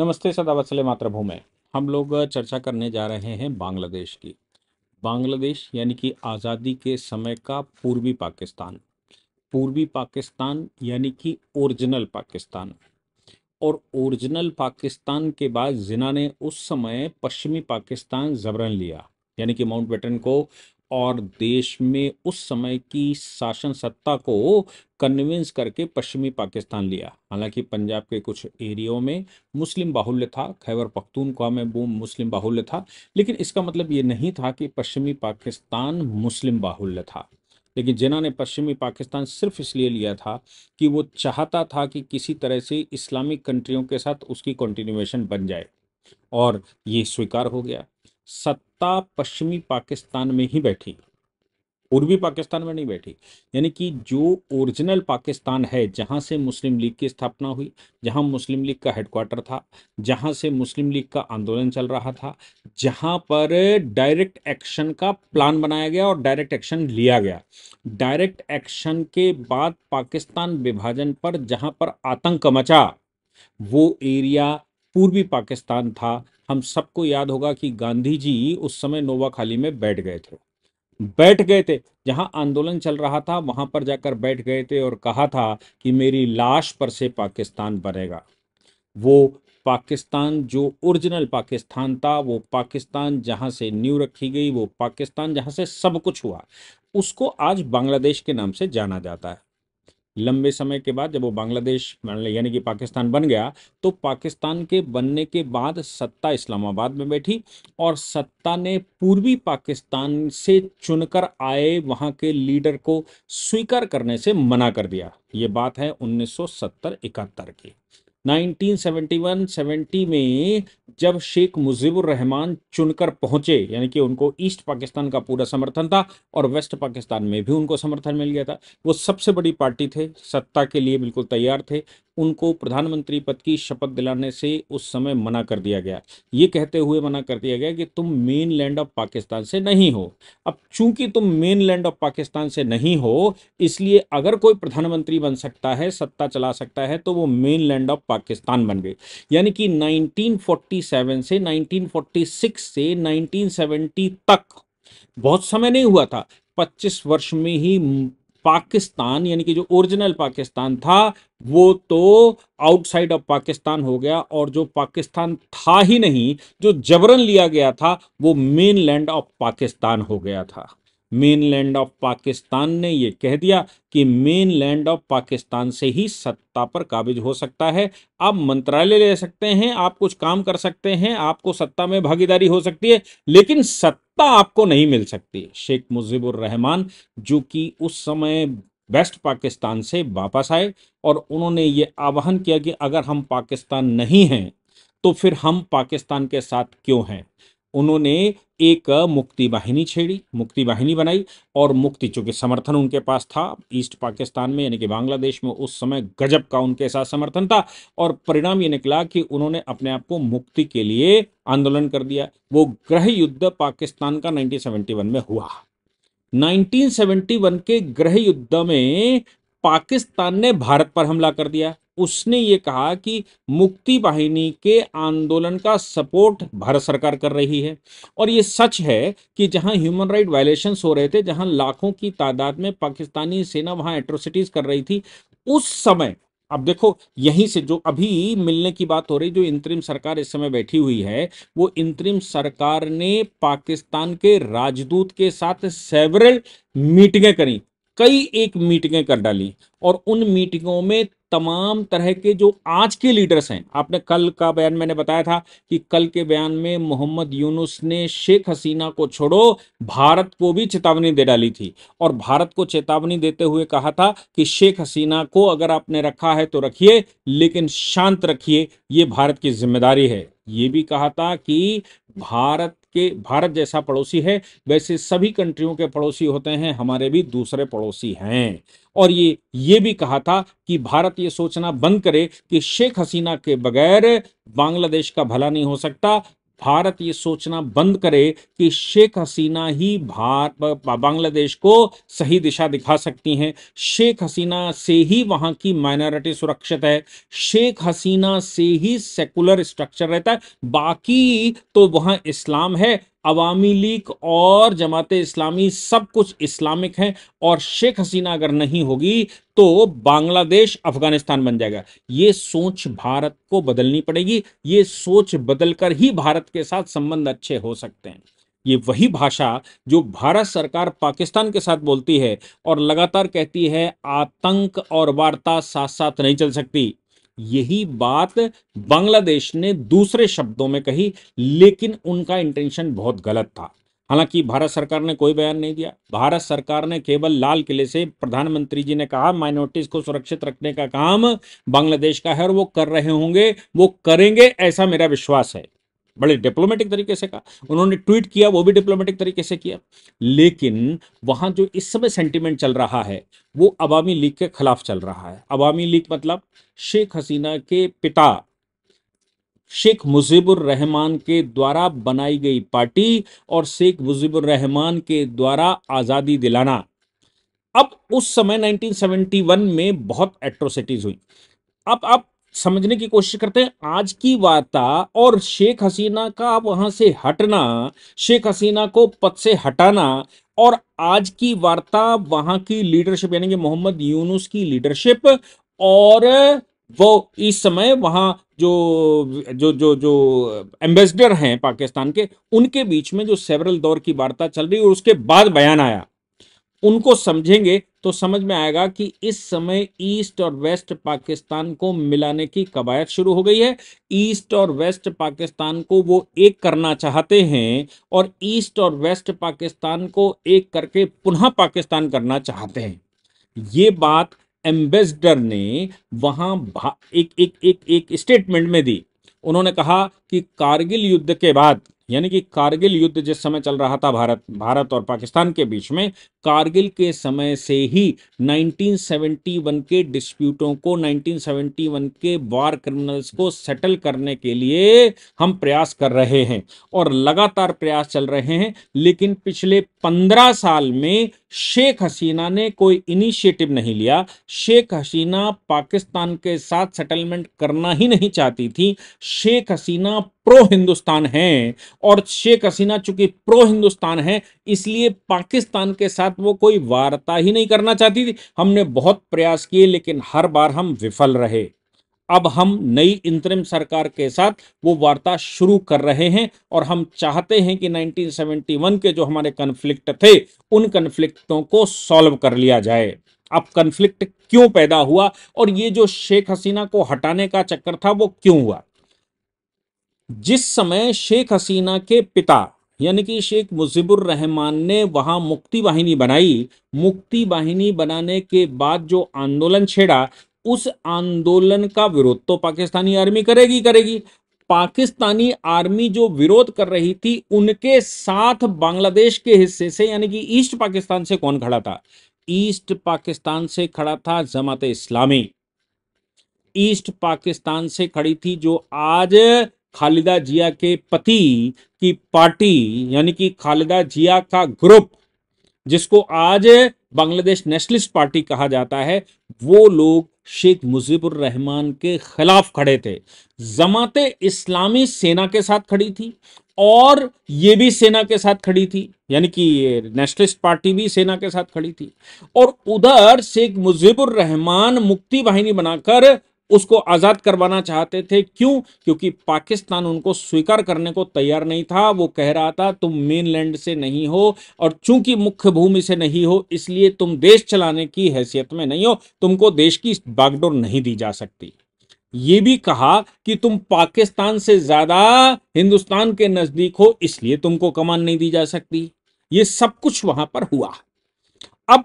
नमस्ते सदाबसले मातृभूमि हम लोग चर्चा करने जा रहे हैं बांग्लादेश की बांग्लादेश यानी कि आज़ादी के समय का पूर्वी पाकिस्तान पूर्वी पाकिस्तान यानी कि ओरिजिनल पाकिस्तान और ओरिजिनल पाकिस्तान के बाद जिना ने उस समय पश्चिमी पाकिस्तान जबरन लिया यानी कि माउंट बेटन को और देश में उस समय की शासन सत्ता को कन्विंस करके पश्चिमी पाकिस्तान लिया हालांकि पंजाब के कुछ एरियो में मुस्लिम बाहुल्य था खैबर पख्तूनख्वा में वो मुस्लिम बाहुल्य था लेकिन इसका मतलब ये नहीं था कि पश्चिमी पाकिस्तान मुस्लिम बाहुल्य था लेकिन जिना ने पश्चिमी पाकिस्तान सिर्फ इसलिए लिया था कि वो चाहता था कि किसी तरह से इस्लामिक कंट्रियों के साथ उसकी कंटिन्यूएशन बन जाए और ये स्वीकार हो गया सत्ता पश्चिमी पाकिस्तान में ही बैठी पूर्वी पाकिस्तान में नहीं बैठी यानी कि जो ओरिजिनल पाकिस्तान है जहां से मुस्लिम लीग की स्थापना हुई जहां मुस्लिम लीग का हेडक्वार्टर था जहां से मुस्लिम लीग का आंदोलन चल रहा था जहां पर डायरेक्ट एक्शन का प्लान बनाया गया और डायरेक्ट एक्शन लिया गया डायरेक्ट एक्शन के बाद पाकिस्तान विभाजन पर जहाँ पर आतंक मचा वो एरिया पूर्वी पाकिस्तान था हम सबको याद होगा कि गांधी जी उस समय नोवाखाली में बैठ गए थे बैठ गए थे जहां आंदोलन चल रहा था वहां पर जाकर बैठ गए थे और कहा था कि मेरी लाश पर से पाकिस्तान बनेगा वो पाकिस्तान जो ओरिजिनल पाकिस्तान था वो पाकिस्तान जहां से न्यू रखी गई वो पाकिस्तान जहां से सब कुछ हुआ उसको आज बांग्लादेश के नाम से जाना जाता है लंबे समय के बाद जब वो बांग्लादेश यानी कि पाकिस्तान बन गया तो पाकिस्तान के बनने के बाद सत्ता इस्लामाबाद में बैठी और सत्ता ने पूर्वी पाकिस्तान से चुनकर आए वहाँ के लीडर को स्वीकार करने से मना कर दिया ये बात है 1970-71 की 1971-70 में जब शेख मुजीबुर रहमान चुनकर पहुंचे यानी कि उनको ईस्ट पाकिस्तान का पूरा समर्थन था और वेस्ट पाकिस्तान में भी उनको समर्थन मिल गया था वो सबसे बड़ी पार्टी थे सत्ता के लिए बिल्कुल तैयार थे उनको प्रधानमंत्री पद की शपथ दिलाने से उस समय मना कर दिया गया ये कहते हुए मना कर दिया गया कि तुम मेन लैंड ऑफ पाकिस्तान से नहीं हो अब चूंकि तुम मेन लैंड ऑफ पाकिस्तान से नहीं हो इसलिए अगर कोई प्रधानमंत्री बन सकता है सत्ता चला सकता है तो वो मेन लैंड ऑफ पाकिस्तान बन गए यानी कि 1947 से 1946 से 1970 तक बहुत समय नहीं हुआ था 25 वर्ष में ही पाकिस्तान यानी कि जो ओरिजिनल पाकिस्तान था वो तो आउटसाइड ऑफ पाकिस्तान हो गया और जो पाकिस्तान था ही नहीं जो जबरन लिया गया था वो मेन लैंड ऑफ पाकिस्तान हो गया था मेन लैंड ऑफ पाकिस्तान ने ये कह दिया कि मेन लैंड ऑफ पाकिस्तान से ही सत्ता पर काबिज हो सकता है आप मंत्रालय ले सकते हैं आप कुछ काम कर सकते हैं आपको सत्ता में भागीदारी हो सकती है लेकिन सत्ता सत्ता आपको नहीं मिल सकती शेख मुजीबुर रहमान जो कि उस समय वेस्ट पाकिस्तान से वापस आए और उन्होंने ये आह्वान किया कि अगर हम पाकिस्तान नहीं हैं तो फिर हम पाकिस्तान के साथ क्यों हैं उन्होंने एक मुक्ति वाहिनी छेड़ी मुक्ति वाहिनी बनाई और मुक्ति चूंकि समर्थन उनके पास था ईस्ट पाकिस्तान में यानी कि बांग्लादेश में उस समय गजब का उनके साथ समर्थन था और परिणाम ये निकला कि उन्होंने अपने आप को मुक्ति के लिए आंदोलन कर दिया वो ग्रह युद्ध पाकिस्तान का नाइनटीन में हुआ नाइनटीन के ग्रह युद्ध में पाकिस्तान ने भारत पर हमला कर दिया उसने ये कहा कि मुक्ति वाहिनी के आंदोलन का सपोर्ट भारत सरकार कर रही है और ये सच है कि जहां ह्यूमन राइट वायलेशन हो रहे थे जहां लाखों की तादाद में पाकिस्तानी सेना वहां एट्रोसिटीज कर रही थी उस समय अब देखो यहीं से जो अभी मिलने की बात हो रही जो इंतरिम सरकार इस समय बैठी हुई है वो इंतरिम सरकार ने पाकिस्तान के राजदूत के साथ सेवरल मीटिंगें करी कई एक मीटिंगें कर डाली और उन मीटिंगों में तमाम तरह के जो आज के लीडर्स हैं आपने कल का बयान मैंने बताया था कि कल के बयान में मोहम्मद यूनुस ने शेख हसीना को छोड़ो भारत को भी चेतावनी दे डाली थी और भारत को चेतावनी देते हुए कहा था कि शेख हसीना को अगर आपने रखा है तो रखिए लेकिन शांत रखिए ये भारत की जिम्मेदारी है ये भी कहा था कि भारत के भारत जैसा पड़ोसी है वैसे सभी कंट्रियों के पड़ोसी होते हैं हमारे भी दूसरे पड़ोसी हैं और ये ये भी कहा था कि भारत ये सोचना बंद करे कि शेख हसीना के बगैर बांग्लादेश का भला नहीं हो सकता भारत ये सोचना बंद करे कि शेख हसीना ही भारत बांग्लादेश को सही दिशा दिखा सकती हैं शेख हसीना से ही वहाँ की माइनॉरिटी सुरक्षित है शेख हसीना से ही सेकुलर स्ट्रक्चर रहता है बाकी तो वहाँ इस्लाम है अवामी लीग और जमात इस्लामी सब कुछ इस्लामिक है और शेख हसीना अगर नहीं होगी तो बांग्लादेश अफगानिस्तान बन जाएगा ये सोच भारत को बदलनी पड़ेगी ये सोच बदलकर ही भारत के साथ संबंध अच्छे हो सकते हैं ये वही भाषा जो भारत सरकार पाकिस्तान के साथ बोलती है और लगातार कहती है आतंक और वार्ता साथ साथ नहीं चल सकती यही बात बांग्लादेश ने दूसरे शब्दों में कही लेकिन उनका इंटेंशन बहुत गलत था हालांकि भारत सरकार ने कोई बयान नहीं दिया भारत सरकार ने केवल लाल किले से प्रधानमंत्री जी ने कहा माइनॉरिटीज को सुरक्षित रखने का काम बांग्लादेश का है और वो कर रहे होंगे वो करेंगे ऐसा मेरा विश्वास है बड़े डिप्लोमेटिक तरीके से कहा उन्होंने ट्वीट किया वो भी डिप्लोमेटिक तरीके से किया लेकिन वहाँ जो इस समय सेंटिमेंट चल रहा है वो अवामी लीग के खिलाफ चल रहा है अवामी लीग मतलब शेख हसीना के पिता शेख मुजीबुर रहमान के द्वारा बनाई गई पार्टी और शेख मुजीबुर रहमान के द्वारा आज़ादी दिलाना अब उस समय 1971 में बहुत एट्रोसिटीज़ हुई अब आप समझने की कोशिश करते हैं आज की वार्ता और शेख हसीना का वहां से हटना शेख हसीना को पद से हटाना और आज की वार्ता वहां की लीडरशिप यानी कि मोहम्मद यूनुस की लीडरशिप और वो इस समय वहां जो जो जो जो एम्बेसडर हैं पाकिस्तान के उनके बीच में जो सेवरल दौर की वार्ता चल रही है उसके बाद बयान आया उनको समझेंगे तो समझ में आएगा कि इस समय ईस्ट और वेस्ट पाकिस्तान को मिलाने की कवायद शुरू हो गई है ईस्ट और वेस्ट पाकिस्तान को वो एक करना चाहते हैं और ईस्ट और वेस्ट पाकिस्तान को एक करके पुनः पाकिस्तान करना चाहते हैं ये बात एम्बेसडर ने वहां एक एक एक एक स्टेटमेंट में दी उन्होंने कहा कि कारगिल युद्ध के बाद यानी कि कारगिल युद्ध जिस समय चल रहा था भारत भारत और पाकिस्तान के बीच में कारगिल के समय से ही 1971 के डिस्प्यूटों को 1971 के वार क्रिमिनल्स को सेटल करने के लिए हम प्रयास कर रहे हैं और लगातार प्रयास चल रहे हैं लेकिन पिछले 15 साल में शेख हसीना ने कोई इनिशिएटिव नहीं लिया शेख हसीना पाकिस्तान के साथ सेटलमेंट करना ही नहीं चाहती थी शेख हसीना प्रो हिंदुस्तान हैं और शेख हसीना चूंकि प्रो हिंदुस्तान है इसलिए पाकिस्तान के साथ वो कोई वार्ता ही नहीं करना चाहती थी हमने बहुत प्रयास किए लेकिन हर बार हम विफल रहे अब हम नई इंतरिम सरकार के साथ वो वार्ता शुरू कर रहे हैं और हम चाहते हैं कि 1971 के जो हमारे कन्फ्लिक्ट थे उन कन्फ्लिक्टों को सॉल्व कर लिया जाए अब कन्फ्लिक्ट क्यों पैदा हुआ और ये जो शेख हसीना को हटाने का चक्कर था वो क्यों हुआ जिस समय शेख हसीना के पिता यानी कि शेख मुजिबुर रहमान ने वहां मुक्ति वाहिनी बनाई मुक्ति वाहिनी बनाने के बाद जो आंदोलन छेड़ा उस आंदोलन का विरोध तो पाकिस्तानी आर्मी करेगी करेगी पाकिस्तानी आर्मी जो विरोध कर रही थी उनके साथ बांग्लादेश के हिस्से से यानी कि ईस्ट पाकिस्तान से कौन खड़ा था ईस्ट पाकिस्तान से खड़ा था जमात इस्लामी ईस्ट पाकिस्तान से खड़ी थी जो आज खालिदा जिया के पति की पार्टी यानी कि खालिदा जिया का ग्रुप जिसको आज बांग्लादेश नेशनलिस्ट पार्टी कहा जाता है वो लोग शेख मुजीबुर रहमान के खिलाफ खड़े थे जमात इस्लामी सेना के साथ खड़ी थी और ये भी सेना के साथ खड़ी थी यानी कि ये नेशनलिस्ट पार्टी भी सेना के साथ खड़ी थी और उधर शेख मुजीबुर रहमान मुक्ति वाहिनी बनाकर उसको आज़ाद करवाना चाहते थे क्यों क्योंकि पाकिस्तान उनको स्वीकार करने को तैयार नहीं था वो कह रहा था तुम मेनलैंड से नहीं हो और चूंकि मुख्य भूमि से नहीं हो इसलिए तुम देश चलाने की हैसियत में नहीं हो तुमको देश की बागडोर नहीं दी जा सकती ये भी कहा कि तुम पाकिस्तान से ज्यादा हिंदुस्तान के नजदीक हो इसलिए तुमको कमान नहीं दी जा सकती ये सब कुछ वहां पर हुआ अब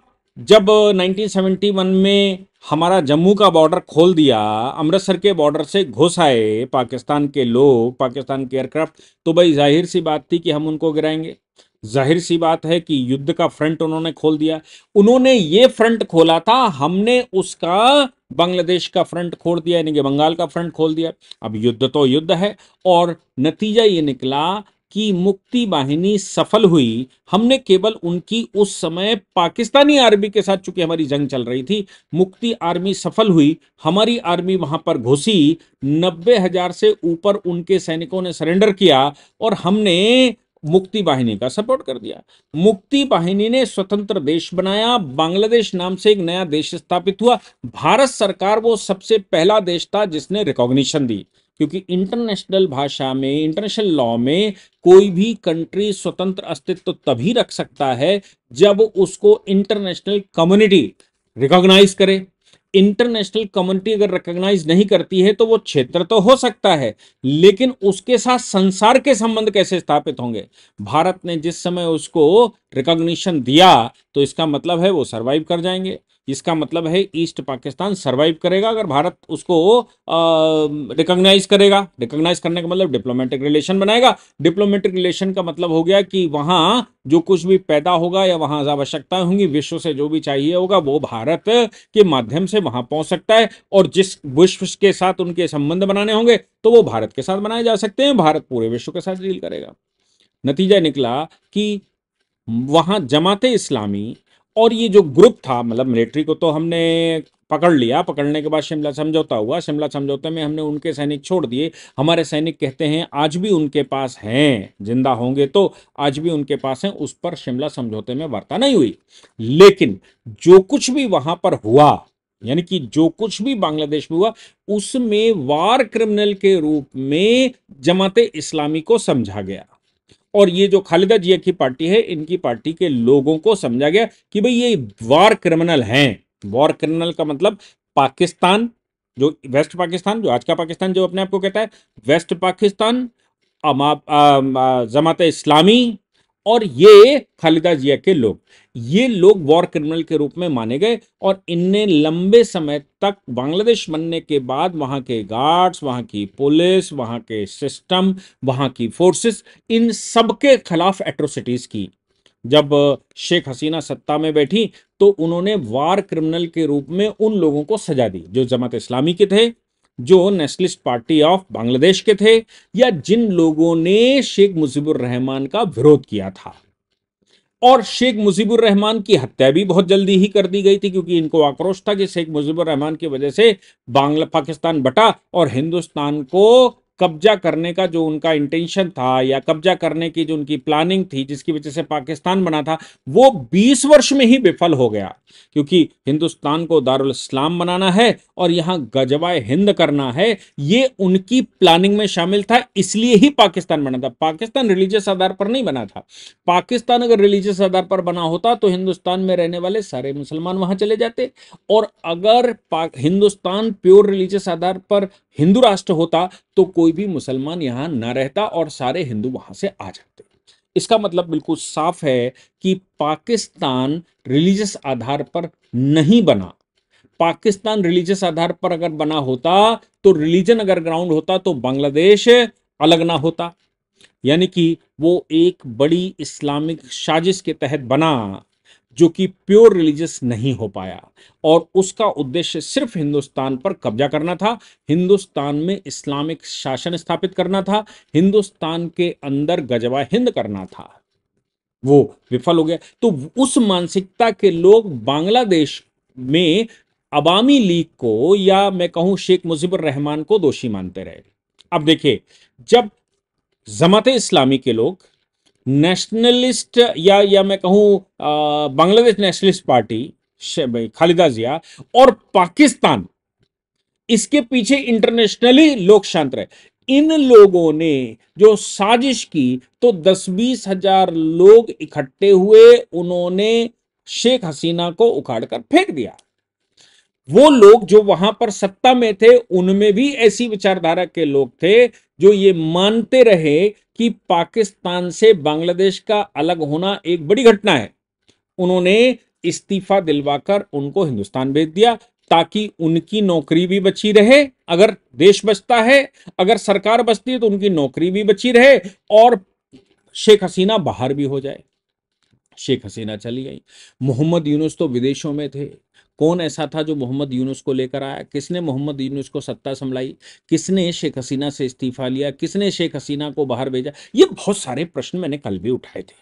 जब 1971 में हमारा जम्मू का बॉर्डर खोल दिया अमृतसर के बॉर्डर से घुस आए पाकिस्तान के लोग पाकिस्तान के एयरक्राफ्ट तो भाई जाहिर सी बात थी कि हम उनको गिराएंगे जाहिर सी बात है कि युद्ध का फ्रंट उन्होंने खोल दिया उन्होंने ये फ्रंट खोला था हमने उसका बांग्लादेश का फ्रंट खोल दिया यानी कि बंगाल का फ्रंट खोल दिया अब युद्ध तो युद्ध है और नतीजा ये निकला की मुक्ति वाहिनी सफल हुई हमने केवल उनकी उस समय पाकिस्तानी आर्मी के साथ चूंकि हमारी जंग चल रही थी मुक्ति आर्मी सफल हुई हमारी आर्मी वहां पर घुसी नब्बे हजार से ऊपर उनके सैनिकों ने सरेंडर किया और हमने मुक्ति वाहिनी का सपोर्ट कर दिया मुक्ति वाहिनी ने स्वतंत्र देश बनाया बांग्लादेश नाम से एक नया देश स्थापित हुआ भारत सरकार वो सबसे पहला देश था जिसने रिकॉग्निशन दी क्योंकि इंटरनेशनल भाषा में इंटरनेशनल लॉ में कोई भी कंट्री स्वतंत्र अस्तित्व तभी रख सकता है जब उसको इंटरनेशनल कम्युनिटी रिकॉग्नाइज करे इंटरनेशनल कम्युनिटी अगर रिकॉग्नाइज नहीं करती है तो वो क्षेत्र तो हो सकता है लेकिन उसके साथ संसार के संबंध कैसे स्थापित होंगे भारत ने जिस समय उसको रिकॉग्निशन दिया तो इसका मतलब है वो सर्वाइव कर जाएंगे इसका मतलब है ईस्ट पाकिस्तान सरवाइव करेगा अगर भारत उसको रिकॉग्नाइज करेगा रिकॉग्नाइज करने का मतलब डिप्लोमेटिक रिलेशन बनाएगा डिप्लोमेटिक रिलेशन का मतलब हो गया कि वहां जो कुछ भी पैदा होगा या वहां आवश्यकताएं होंगी विश्व से जो भी चाहिए होगा वो भारत के माध्यम से वहां पहुंच सकता है और जिस विश्व के साथ उनके संबंध बनाने होंगे तो वो भारत के साथ बनाए जा सकते हैं भारत पूरे विश्व के साथ डील करेगा नतीजा निकला कि वहां जमाते इस्लामी और ये जो ग्रुप था मतलब मिलिट्री को तो हमने पकड़ लिया पकड़ने के बाद शिमला समझौता हुआ शिमला समझौते में हमने उनके सैनिक छोड़ दिए हमारे सैनिक कहते हैं आज भी उनके पास हैं जिंदा होंगे तो आज भी उनके पास हैं उस पर शिमला समझौते में वार्ता नहीं हुई लेकिन जो कुछ भी वहां पर हुआ यानी कि जो कुछ भी बांग्लादेश में हुआ उसमें वार क्रिमिनल के रूप में जमाते इस्लामी को समझा गया और ये जो खालिदा जिया की पार्टी है इनकी पार्टी के लोगों को समझा गया कि भाई ये वॉर क्रिमिनल हैं वॉर क्रिमिनल का मतलब पाकिस्तान जो वेस्ट पाकिस्तान जो आज का पाकिस्तान जो अपने आप को कहता है वेस्ट पाकिस्तान जमात इस्लामी और ये खालिदा जिया के लोग ये लोग वॉर क्रिमिनल के रूप में माने गए और इनने लंबे समय तक बांग्लादेश बनने के बाद वहां के गार्ड्स वहाँ की पुलिस वहां के सिस्टम वहाँ की फोर्सेस इन सबके खिलाफ एट्रोसिटीज़ की जब शेख हसीना सत्ता में बैठी तो उन्होंने वार क्रिमिनल के रूप में उन लोगों को सजा दी जो जमात इस्लामी के थे जो नेशनलिस्ट पार्टी ऑफ बांग्लादेश के थे या जिन लोगों ने शेख मुजीबुर रहमान का विरोध किया था और शेख मुजीबुर रहमान की हत्या भी बहुत जल्दी ही कर दी गई थी क्योंकि इनको आक्रोश था कि शेख मुजीबुर रहमान की वजह से बांग्ला पाकिस्तान बटा और हिंदुस्तान को कब्जा करने का जो उनका इंटेंशन था या कब्जा करने की जो उनकी प्लानिंग थी जिसकी वजह से पाकिस्तान बना था वो 20 वर्ष में ही विफल हो गया क्योंकि हिंदुस्तान को दारुल इस्लाम बनाना है और यहां गजवाए हिंद करना है ये उनकी प्लानिंग में शामिल था इसलिए ही पाकिस्तान बना था पाकिस्तान रिलीजियस आधार पर नहीं बना था पाकिस्तान अगर रिलीजियस आधार पर बना होता तो हिंदुस्तान में रहने वाले सारे मुसलमान वहां चले जाते और अगर हिंदुस्तान प्योर रिलीजियस आधार पर हिंदू राष्ट्र होता तो कोई कोई भी मुसलमान यहाँ ना रहता और सारे हिंदू वहाँ से आ जाते इसका मतलब बिल्कुल साफ है कि पाकिस्तान रिलीजियस आधार पर नहीं बना पाकिस्तान रिलीजियस आधार पर अगर बना होता तो रिलीजन अगर ग्राउंड होता तो बांग्लादेश अलग ना होता यानी कि वो एक बड़ी इस्लामिक साजिश के तहत बना जो कि प्योर रिलीजियस नहीं हो पाया और उसका उद्देश्य सिर्फ हिंदुस्तान पर कब्जा करना था हिंदुस्तान में इस्लामिक शासन स्थापित करना था हिंदुस्तान के अंदर गजवा हिंद करना था वो विफल हो गया तो उस मानसिकता के लोग बांग्लादेश में अवामी लीग को या मैं कहूं शेख मुजिबर रहमान को दोषी मानते रहे अब देखिए जब जमात इस्लामी के लोग नेशनलिस्ट या या मैं कहूं बांग्लादेश नेशनलिस्ट पार्टी खालिदा जिया और पाकिस्तान इसके पीछे इंटरनेशनली लोक शांत रहे इन लोगों ने जो साजिश की तो दस बीस हजार लोग इकट्ठे हुए उन्होंने शेख हसीना को उखाड़कर फेंक दिया वो लोग जो वहां पर सत्ता में थे उनमें भी ऐसी विचारधारा के लोग थे जो ये मानते रहे कि पाकिस्तान से बांग्लादेश का अलग होना एक बड़ी घटना है उन्होंने इस्तीफा दिलवाकर उनको हिंदुस्तान भेज दिया ताकि उनकी नौकरी भी बची रहे अगर देश बचता है अगर सरकार बचती है तो उनकी नौकरी भी बची रहे और शेख हसीना बाहर भी हो जाए शेख हसीना चली गई मोहम्मद यूनुस तो विदेशों में थे कौन ऐसा था जो मोहम्मद यूनुस को लेकर आया किसने मोहम्मद यूनुस को सत्ता संभलाई किसने शेख हसीना से इस्तीफा लिया किसने शेख हसीना को बाहर भेजा ये बहुत सारे प्रश्न मैंने कल भी उठाए थे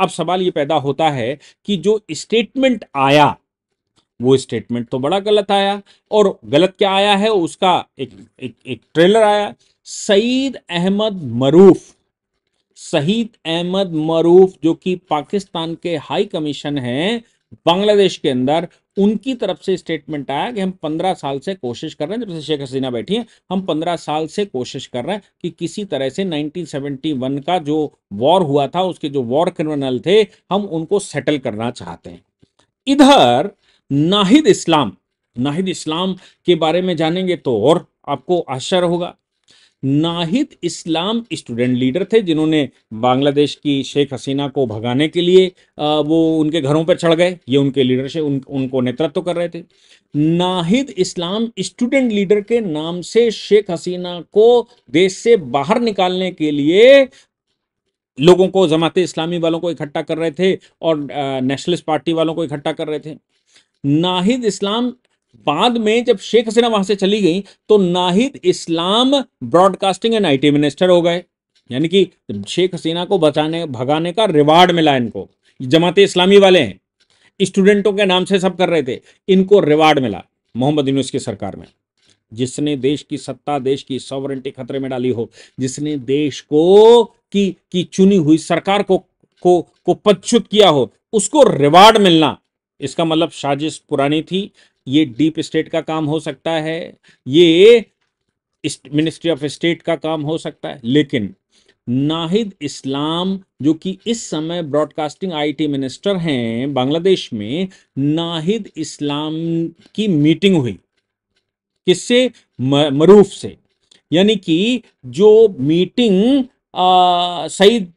अब सवाल ये पैदा होता है कि जो स्टेटमेंट आया वो स्टेटमेंट तो बड़ा गलत आया और गलत क्या आया है उसका एक एक, एक ट्रेलर आया सईद अहमद मरूफ सईद अहमद मरूफ जो कि पाकिस्तान के हाई कमीशन हैं बांग्लादेश के अंदर उनकी तरफ से स्टेटमेंट आया कि हम पंद्रह साल से कोशिश कर रहे हैं जब से शेख हसीना बैठी हैं हम पंद्रह साल से कोशिश कर रहे हैं कि किसी तरह से 1971 का जो वॉर हुआ था उसके जो वॉर क्रिमिनल थे हम उनको सेटल करना चाहते हैं इधर नाहिद इस्लाम नाहिद इस्लाम के बारे में जानेंगे तो और आपको आश्चर्य होगा नाहिद इस्लाम स्टूडेंट लीडर थे जिन्होंने बांग्लादेश की शेख हसीना को भगाने के लिए वो उनके घरों पर चढ़ गए ये उनके लीडरशिप उन, उनको नेतृत्व कर रहे थे नाहिद इस्लाम स्टूडेंट लीडर के नाम से शेख हसीना को देश से बाहर निकालने के लिए लोगों को जमात इस्लामी वालों को इकट्ठा कर रहे थे और नेशनलिस्ट पार्टी वालों को इकट्ठा कर रहे थे नाहिद इस्लाम बाद में जब शेख हसीना वहां से चली गई तो Nahid Islam broadcasting and IT minister हो गए यानी कि शेख हसीना को बचाने भगाने का रिवार्ड मिला इनको जमात इस्लामी वाले हैं स्टूडेंटों के नाम से सब कर रहे थे इनको रिवार्ड मिला मोहम्मद यूनुस की सरकार में जिसने देश की सत्ता देश की सॉवरेंटी खतरे में डाली हो जिसने देश को की की चुनी हुई सरकार को को को पदच्युत किया हो उसको रिवार्ड मिलना इसका मतलब साजिश पुरानी थी ये डीप स्टेट का काम हो सकता है ये मिनिस्ट्री ऑफ स्टेट का काम हो सकता है लेकिन नाहिद इस्लाम जो कि इस समय ब्रॉडकास्टिंग आईटी मिनिस्टर हैं बांग्लादेश में नाहिद इस्लाम की मीटिंग हुई किससे मरूफ से यानी कि जो मीटिंग सईद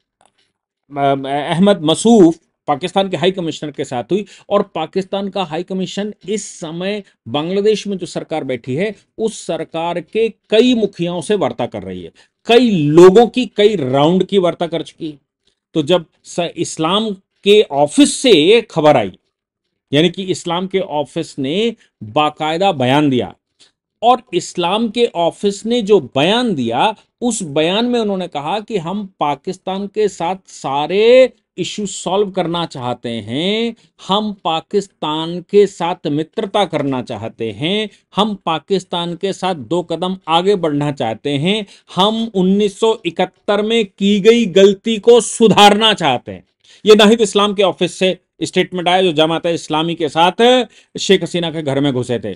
अहमद मसूफ पाकिस्तान के हाई कमिश्नर के साथ हुई और पाकिस्तान का हाई कमीशन इस समय बांग्लादेश में जो सरकार बैठी है उस सरकार के कई मुखियाओं से वार्ता कर रही है कई लोगों की कई राउंड की वार्ता कर चुकी है तो जब इस्लाम के ऑफिस से खबर आई यानी कि इस्लाम के ऑफिस ने बाकायदा बयान दिया और इस्लाम के ऑफिस ने जो बयान दिया उस बयान में उन्होंने कहा कि हम पाकिस्तान के साथ सारे इशू सॉल्व करना चाहते हैं हम पाकिस्तान के साथ मित्रता करना चाहते हैं हम पाकिस्तान के साथ दो कदम आगे बढ़ना चाहते हैं हम 1971 में की गई गलती को सुधारना चाहते हैं ये नाहिद इस्लाम के ऑफिस से स्टेटमेंट आया जो जमात इस्लामी के साथ शेख हसीना के घर में घुसे थे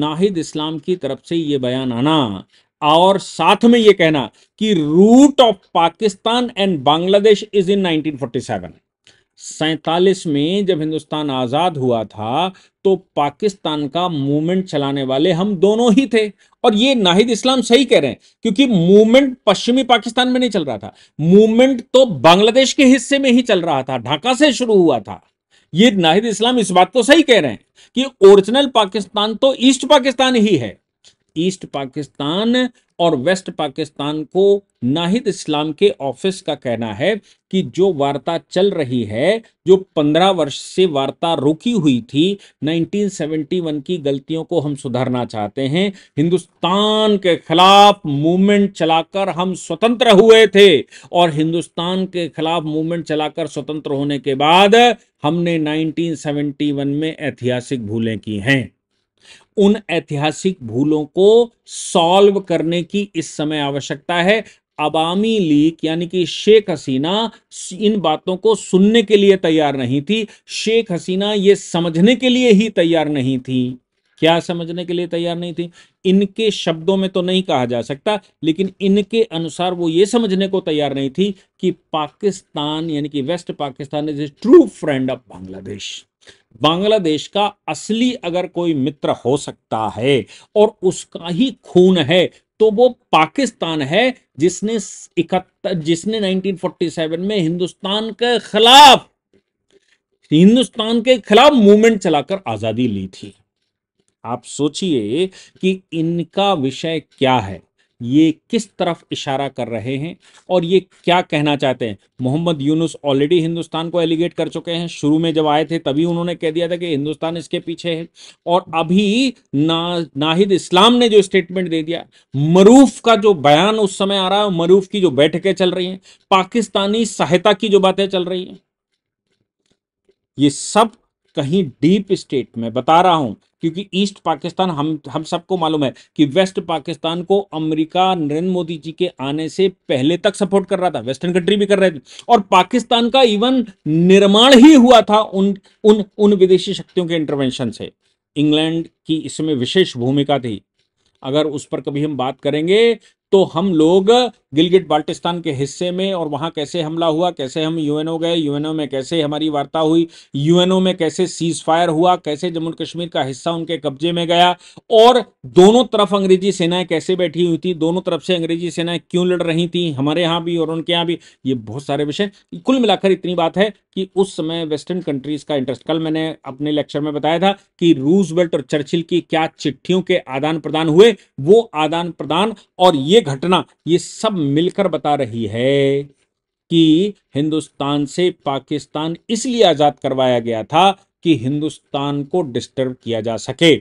नाहिद इस्लाम की तरफ से ये बयान आना और साथ में यह कहना कि root of Pakistan and Bangladesh is in 1947 सैतालीस में जब हिंदुस्तान आज़ाद हुआ था तो पाकिस्तान का मूवमेंट चलाने वाले हम दोनों ही थे और ये नाहिद इस्लाम सही कह रहे हैं क्योंकि मूवमेंट पश्चिमी पाकिस्तान में नहीं चल रहा था मूवमेंट तो बांग्लादेश के हिस्से में ही चल रहा था ढाका से शुरू हुआ था ये नाहिद इस्लाम इस बात को सही कह रहे हैं कि ओरिजिनल पाकिस्तान तो ईस्ट पाकिस्तान ही है ईस्ट पाकिस्तान और वेस्ट पाकिस्तान को नाहिद इस्लाम के ऑफिस का कहना है कि जो वार्ता चल रही है जो पंद्रह वर्ष से वार्ता रुकी हुई थी 1971 की गलतियों को हम सुधारना चाहते हैं हिंदुस्तान के खिलाफ मूवमेंट चलाकर हम स्वतंत्र हुए थे और हिंदुस्तान के खिलाफ मूवमेंट चलाकर स्वतंत्र होने के बाद हमने 1971 में ऐतिहासिक भूलें की हैं उन ऐतिहासिक भूलों को सॉल्व करने की इस समय आवश्यकता है अवामी लीग यानी कि शेख हसीना इन बातों को सुनने के लिए तैयार नहीं थी शेख हसीना ये समझने के लिए ही तैयार नहीं थी क्या समझने के लिए तैयार नहीं थी इनके शब्दों में तो नहीं कहा जा सकता लेकिन इनके अनुसार वो ये समझने को तैयार नहीं थी कि पाकिस्तान यानी कि West Pakistan is true friend of Bangladesh Bangladesh का असली अगर कोई मित्र हो सकता है और उसका ही खून है तो वो पाकिस्तान है जिसने इकहत्तर जिसने 1947 में हिंदुस्तान के खिलाफ हिंदुस्तान के खिलाफ मूवमेंट चलाकर आजादी ली थी आप सोचिए कि इनका विषय क्या है ये किस तरफ इशारा कर रहे हैं और ये क्या कहना चाहते हैं मोहम्मद यूनुस ऑलरेडी हिंदुस्तान को एलिगेट कर चुके हैं शुरू में जब आए थे तभी उन्होंने कह दिया था कि हिंदुस्तान इसके पीछे है और अभी ना नाहिद इस्लाम ने जो स्टेटमेंट दे दिया मरूफ का जो बयान उस समय आ रहा है मरूफ की जो बैठकें चल रही हैं पाकिस्तानी सहायता की जो बातें चल रही हैं ये सब कहीं डीप स्टेट में बता रहा हूं क्योंकि ईस्ट पाकिस्तान हम हम सबको मालूम है कि वेस्ट पाकिस्तान को अमेरिका नरेंद्र मोदी जी के आने से पहले तक सपोर्ट कर रहा था वेस्टर्न कंट्री भी कर रहे थे और पाकिस्तान का इवन निर्माण ही हुआ था उन उन उन विदेशी शक्तियों के इंटरवेंशन से इंग्लैंड की इसमें विशेष भूमिका थी अगर उस पर कभी हम बात करेंगे तो हम लोग गिलगिट बाल्टिस्तान के हिस्से में और वहां कैसे हमला हुआ कैसे हम यूएनओ गए यूएनओ में कैसे हमारी वार्ता हुई यूएनओ में कैसे सीज फायर हुआ कैसे जम्मू कश्मीर का हिस्सा उनके कब्जे में गया और दोनों तरफ अंग्रेजी सेनाएं कैसे बैठी हुई थी दोनों तरफ से अंग्रेजी सेनाएं क्यों लड़ रही थी हमारे यहाँ भी और उनके यहाँ भी ये बहुत सारे विषय कुल मिलाकर इतनी बात है कि उस समय वेस्टर्न कंट्रीज का इंटरेस्ट कल मैंने अपने लेक्चर में बताया था कि रूजवेल्ट और चर्चिल की क्या चिट्ठियों के आदान प्रदान हुए वो आदान प्रदान और ये घटना ये सब मिलकर बता रही है कि हिंदुस्तान से पाकिस्तान इसलिए आज़ाद करवाया गया था कि हिंदुस्तान को डिस्टर्ब किया जा सके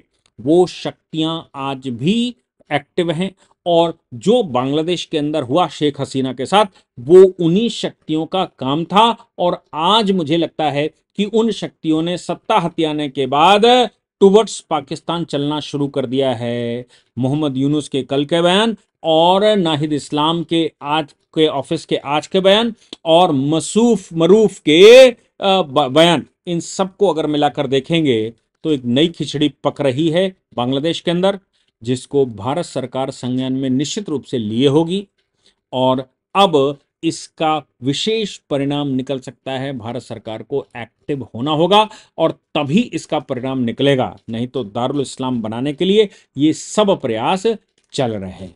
वो शक्तियां आज भी एक्टिव हैं और जो बांग्लादेश के अंदर हुआ शेख हसीना के साथ वो उन्हीं शक्तियों का काम था और आज मुझे लगता है कि उन शक्तियों ने सत्ता हत्याने के बाद टुवर्ड्स पाकिस्तान चलना शुरू कर दिया है मोहम्मद यूनुस के कल के बयान और नाहिद इस्लाम के आज के ऑफिस के आज के बयान और मसूफ मरूफ के बयान इन सबको अगर मिलाकर देखेंगे तो एक नई खिचड़ी पक रही है बांग्लादेश के अंदर जिसको भारत सरकार संज्ञान में निश्चित रूप से लिए होगी और अब इसका विशेष परिणाम निकल सकता है भारत सरकार को एक्टिव होना होगा और तभी इसका परिणाम निकलेगा नहीं तो दारुल इस्लाम बनाने के लिए ये सब प्रयास चल रहे हैं